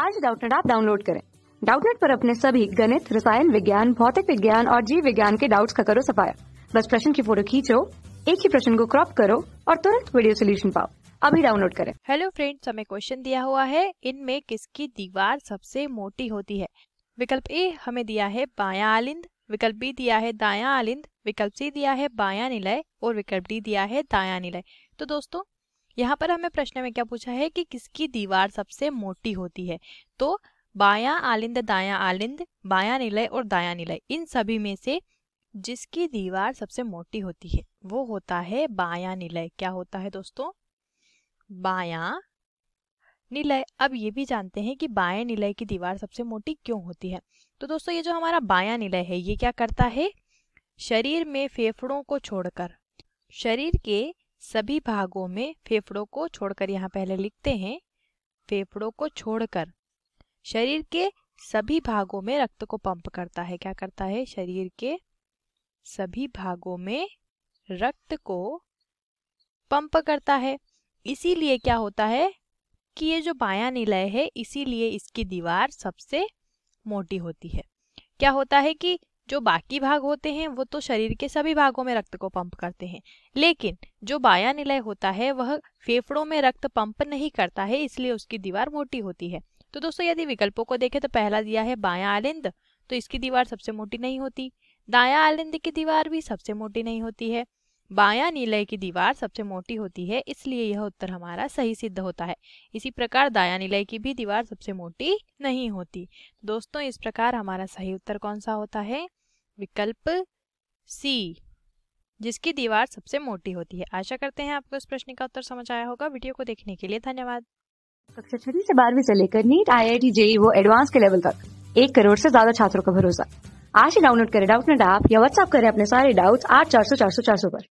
आज डाउटनेट आप डाउनलोड करें डाउटनेट पर अपने सभी गणित रसायन विज्ञान भौतिक विज्ञान और जीव विज्ञान के डाउट्स का करो सफाया बस प्रश्न की फोटो खींचो एक ही प्रश्न को क्रॉप करो और तुरंत वीडियो सोल्यूशन पाओ अभी डाउनलोड करें हेलो फ्रेंड्स हमें क्वेश्चन दिया हुआ है इनमें किसकी दीवार सबसे मोटी होती है विकल्प ए हमें दिया है बाया आलिंद विकल्प बी दिया है दाया आलिंद विकल्प सी दिया है बाया निलय और विकल्प डी दिया है दाया निलय तो दोस्तों यहाँ पर हमें प्रश्न में क्या पूछा है कि किसकी दीवार सबसे मोटी होती है तो बाया आलिंद दाया आलिंद बाया निलय और दाया निलय इन सभी में से जिसकी दीवार सबसे मोटी होती है वो होता है बाया निलय क्या होता है दोस्तों बाया निलय अब ये भी जानते हैं कि बाया निलय की दीवार सबसे मोटी क्यों होती है तो दोस्तों ये जो हमारा बाया निलय है ये क्या करता है शरीर में फेफड़ों को छोड़कर शरीर के सभी भागों में फेफड़ों को छोड़कर यहाँ पहले लिखते हैं फेफड़ों को छोड़कर शरीर के सभी भागों में रक्त को पंप करता है क्या करता है शरीर के सभी भागों में रक्त को पंप करता है इसीलिए क्या होता है कि ये जो बाया निलय है इसीलिए इसकी दीवार सबसे मोटी होती है क्या होता है कि जो बाकी भाग होते हैं वो तो शरीर के सभी भागों में रक्त को पंप करते हैं लेकिन जो बाया निलय होता है वह फेफड़ों में रक्त पंप नहीं करता है इसलिए उसकी दीवार मोटी होती है तो दोस्तों यदि विकल्पों को देखें तो पहला दिया है बाया आलिंद तो इसकी दीवार सबसे मोटी नहीं होती दाया आलिंद की दीवार भी सबसे मोटी नहीं होती है बाया निलय की दीवार सबसे मोटी होती है इसलिए यह उत्तर हमारा सही सिद्ध होता है इसी प्रकार दाया निलय की भी दीवार सबसे मोटी नहीं होती दोस्तों इस प्रकार हमारा सही उत्तर कौन सा होता है विकल्प सी जिसकी दीवार सबसे मोटी होती है आशा करते हैं आपको इस प्रश्न का उत्तर समझ आया होगा वीडियो को देखने के लिए धन्यवाद कक्षा छठी से बारहवीं से लेकर NEET I I T JEE वो एडवांस के लेवल तक एक करोड़ से ज्यादा छात्रों का भरोसा आज ही डाउनलोड करें डाउट नेट ऐप या व्हाट्सअप करें अपने सारे डाउट्स आठ चार सौ चार सौ चार सौ पर